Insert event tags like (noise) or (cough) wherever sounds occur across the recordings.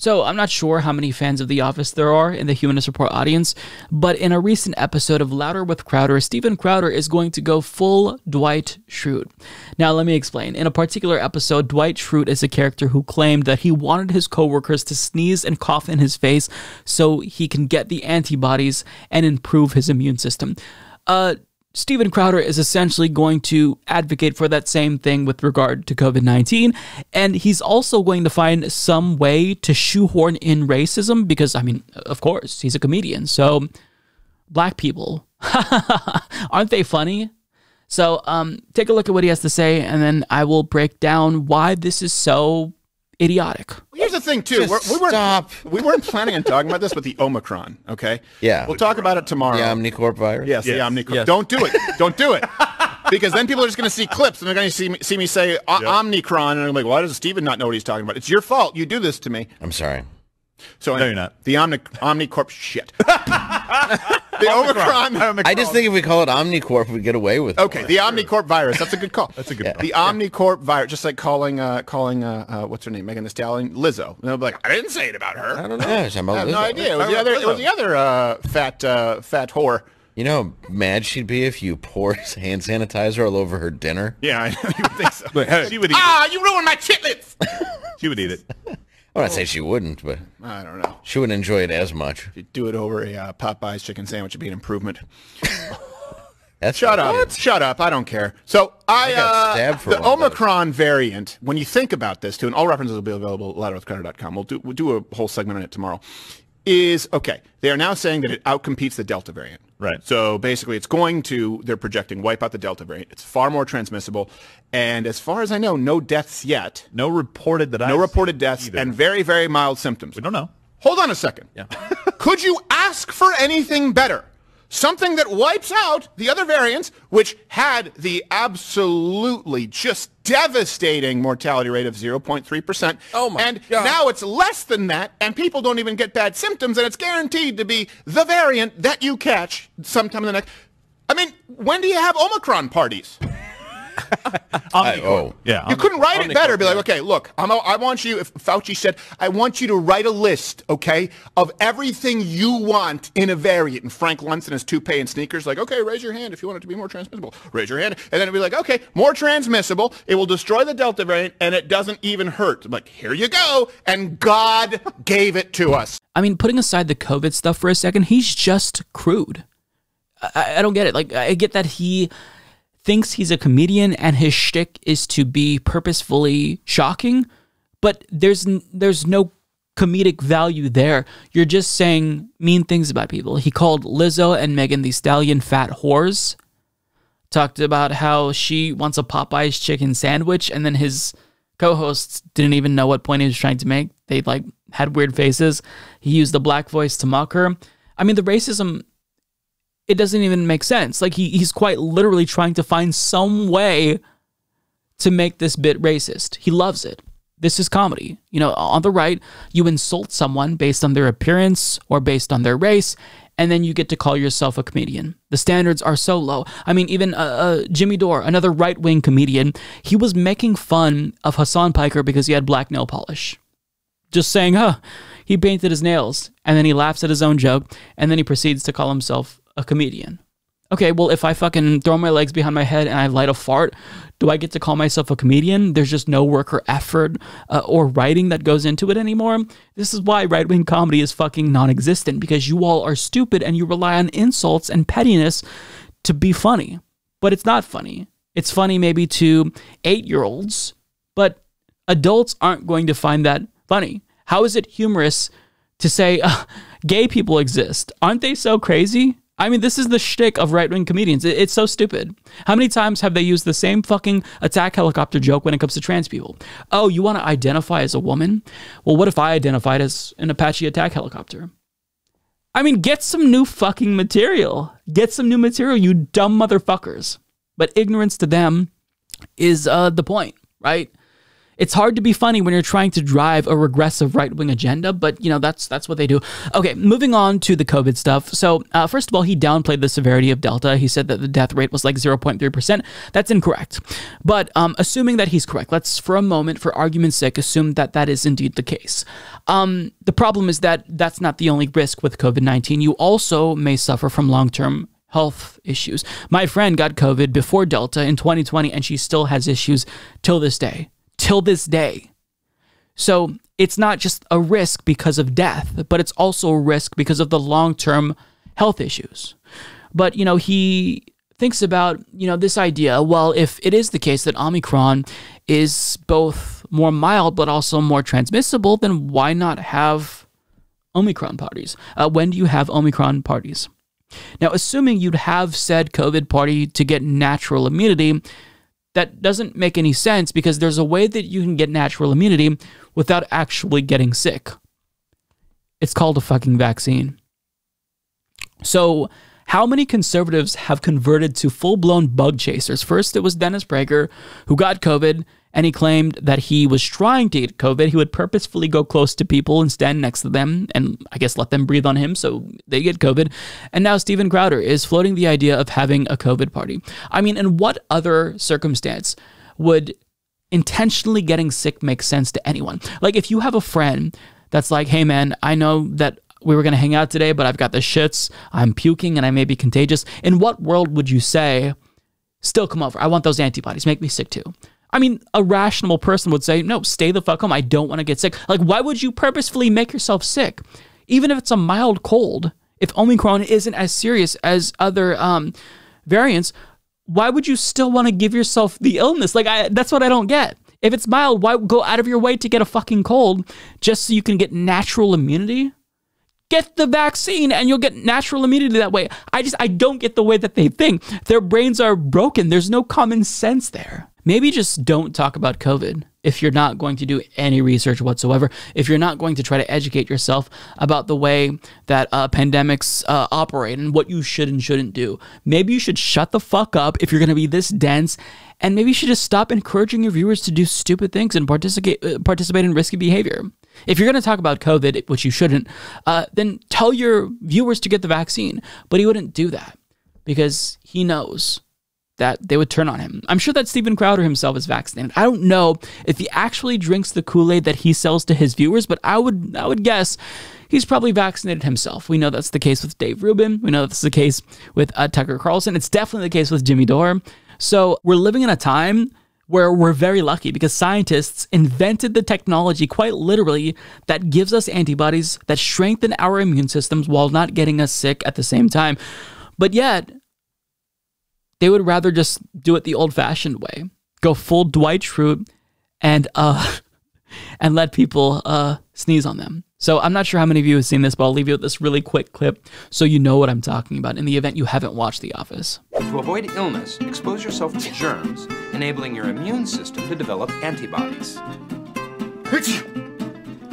So, I'm not sure how many fans of The Office there are in the Humanist Report audience, but in a recent episode of Louder with Crowder, Stephen Crowder is going to go full Dwight Schrute. Now, let me explain. In a particular episode, Dwight Schrute is a character who claimed that he wanted his coworkers to sneeze and cough in his face so he can get the antibodies and improve his immune system. Uh, Stephen Crowder is essentially going to advocate for that same thing with regard to COVID 19. And he's also going to find some way to shoehorn in racism because, I mean, of course, he's a comedian. So, black people, (laughs) aren't they funny? So, um, take a look at what he has to say, and then I will break down why this is so idiotic. Yeah the thing too. We're, we were not (laughs) we weren't planning on talking about this, but the Omicron. Okay. Yeah. We'll talk about it tomorrow. The Omnicorp virus. Yes. yes. The Omnicorp. Yes. Don't do it. Don't do it. (laughs) because then people are just going to see clips and they're going to see me, see me say yep. Omnicron and I'm like, why does Steven not know what he's talking about? It's your fault. You do this to me. I'm sorry. So no, you're not. The Omni- Omnicorp shit. (laughs) the Omicron. Omicron. I just think if we call it Omnicorp, we get away with it. Okay, the Omnicorp virus. That's a good call. That's a good yeah. The Omnicorp virus, just like calling, uh, calling uh, uh, what's her name, Megan Thee Stallion, Lizzo. And they'll be like, I didn't say it about her. I don't know. Yeah, I have Lizzo. no idea. It was the other, it was the other uh, fat, uh, fat whore. You know how mad she'd be if you pour hand sanitizer all over her dinner? Yeah, I know. You would think so. but, hey, she would eat ah, it. you ruined my chitlins! she would eat it i I'd say she wouldn't, but I don't know. She wouldn't enjoy it as much. you do it over a uh, Popeye's chicken sandwich would be an improvement. (laughs) That's Shut up. What? Shut up. I don't care. So I, I got uh, for the Omicron variant, when you think about this too, and all references will be available at lateralthcredit.com. We'll do, we'll do a whole segment on it tomorrow is, okay, they are now saying that it outcompetes the Delta variant. Right. So basically, it's going to, they're projecting, wipe out the Delta variant. It's far more transmissible. And as far as I know, no deaths yet. No reported that no I No reported deaths either. and very, very mild symptoms. We don't know. Hold on a second. Yeah. (laughs) Could you ask for anything better? something that wipes out the other variants, which had the absolutely just devastating mortality rate of 0.3%. Oh my and God. now it's less than that, and people don't even get bad symptoms, and it's guaranteed to be the variant that you catch sometime in the next. I mean, when do you have Omicron parties? (laughs) I, oh. Yeah. You couldn't write Omnicorp, it better. Be like, okay, look, I'm, want you, if Fauci said, I want you to write a list, okay, of everything you want in a variant. And Frank Luntz in his toupee and sneakers, like, okay, raise your hand if you want it to be more transmissible. Raise your hand. And then it'd be like, okay, more transmissible. It will destroy the Delta variant and it doesn't even hurt. I'm like, here you go. And God gave it to us. I mean, putting aside the COVID stuff for a second, he's just crude. I, I don't get it. Like, I get that he thinks he's a comedian and his shtick is to be purposefully shocking, but there's there's no comedic value there. You're just saying mean things about people. He called Lizzo and Megan the Stallion fat whores. Talked about how she wants a Popeyes chicken sandwich, and then his co-hosts didn't even know what point he was trying to make. They like had weird faces. He used the black voice to mock her. I mean, the racism it doesn't even make sense. Like he he's quite literally trying to find some way to make this bit racist. He loves it. This is comedy. You know, on the right, you insult someone based on their appearance or based on their race, and then you get to call yourself a comedian. The standards are so low. I mean, even uh, uh, Jimmy Dore, another right wing comedian, he was making fun of Hassan Piker because he had black nail polish. Just saying, huh, he painted his nails, and then he laughs at his own joke, and then he proceeds to call himself a comedian. Okay, well, if I fucking throw my legs behind my head and I light a fart, do I get to call myself a comedian? There's just no work or effort uh, or writing that goes into it anymore. This is why right wing comedy is fucking non existent because you all are stupid and you rely on insults and pettiness to be funny. But it's not funny. It's funny maybe to eight year olds, but adults aren't going to find that funny. How is it humorous to say uh, gay people exist? Aren't they so crazy? I mean, this is the shtick of right wing comedians. It's so stupid. How many times have they used the same fucking attack helicopter joke when it comes to trans people? Oh, you want to identify as a woman? Well, what if I identified as an Apache attack helicopter? I mean, get some new fucking material. Get some new material, you dumb motherfuckers. But ignorance to them is uh, the point, right? It's hard to be funny when you're trying to drive a regressive right wing agenda, but you know that's that's what they do. Okay, moving on to the COVID stuff. So uh, first of all, he downplayed the severity of Delta. He said that the death rate was like 0.3 percent. That's incorrect. But um, assuming that he's correct, let's for a moment, for argument's sake, assume that that is indeed the case. Um, the problem is that that's not the only risk with COVID 19. You also may suffer from long term health issues. My friend got COVID before Delta in 2020, and she still has issues till this day till this day. So it's not just a risk because of death, but it's also a risk because of the long term health issues. But, you know, he thinks about, you know, this idea well, if it is the case that Omicron is both more mild but also more transmissible, then why not have Omicron parties? Uh, when do you have Omicron parties? Now, assuming you'd have said COVID party to get natural immunity, that doesn't make any sense because there's a way that you can get natural immunity without actually getting sick. It's called a fucking vaccine. So how many conservatives have converted to full blown bug chasers? First, it was Dennis Prager who got COVID and he claimed that he was trying to get COVID. He would purposefully go close to people and stand next to them and I guess let them breathe on him so they get COVID. And now Stephen Crowder is floating the idea of having a COVID party. I mean, in what other circumstance would intentionally getting sick make sense to anyone? Like, if you have a friend that's like, hey man, I know that we were going to hang out today, but I've got the shits. I'm puking and I may be contagious. In what world would you say, still come over? I want those antibodies. Make me sick too. I mean, a rational person would say, no, stay the fuck home. I don't want to get sick. Like, why would you purposefully make yourself sick? Even if it's a mild cold, if Omicron isn't as serious as other um, variants, why would you still want to give yourself the illness? Like, I, that's what I don't get. If it's mild, why go out of your way to get a fucking cold just so you can get natural immunity? get the vaccine and you'll get natural immunity that way. I just, I don't get the way that they think. Their brains are broken. There's no common sense there maybe just don't talk about COVID if you're not going to do any research whatsoever, if you're not going to try to educate yourself about the way that uh, pandemics uh, operate and what you should and shouldn't do. Maybe you should shut the fuck up if you're going to be this dense. And maybe you should just stop encouraging your viewers to do stupid things and participate uh, participate in risky behavior. If you're going to talk about COVID, which you shouldn't, uh, then tell your viewers to get the vaccine. But he wouldn't do that because he knows that they would turn on him. I'm sure that Steven Crowder himself is vaccinated. I don't know if he actually drinks the Kool-Aid that he sells to his viewers, but I would I would guess he's probably vaccinated himself. We know that's the case with Dave Rubin. We know that's the case with uh, Tucker Carlson. It's definitely the case with Jimmy Dore. So we're living in a time where we're very lucky because scientists invented the technology quite literally that gives us antibodies that strengthen our immune systems while not getting us sick at the same time. But yet, they would rather just do it the old fashioned way, go full Dwight Schrute and, uh, (laughs) and let people uh, sneeze on them. So I'm not sure how many of you have seen this, but I'll leave you with this really quick clip so you know what I'm talking about in the event you haven't watched The Office. To avoid illness, expose yourself to germs, enabling your immune system to develop antibodies. I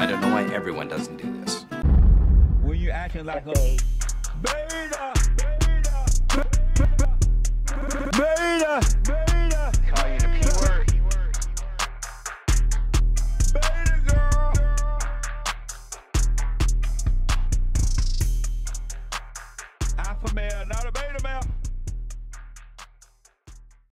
don't know why everyone doesn't do this. When you acting like a beta?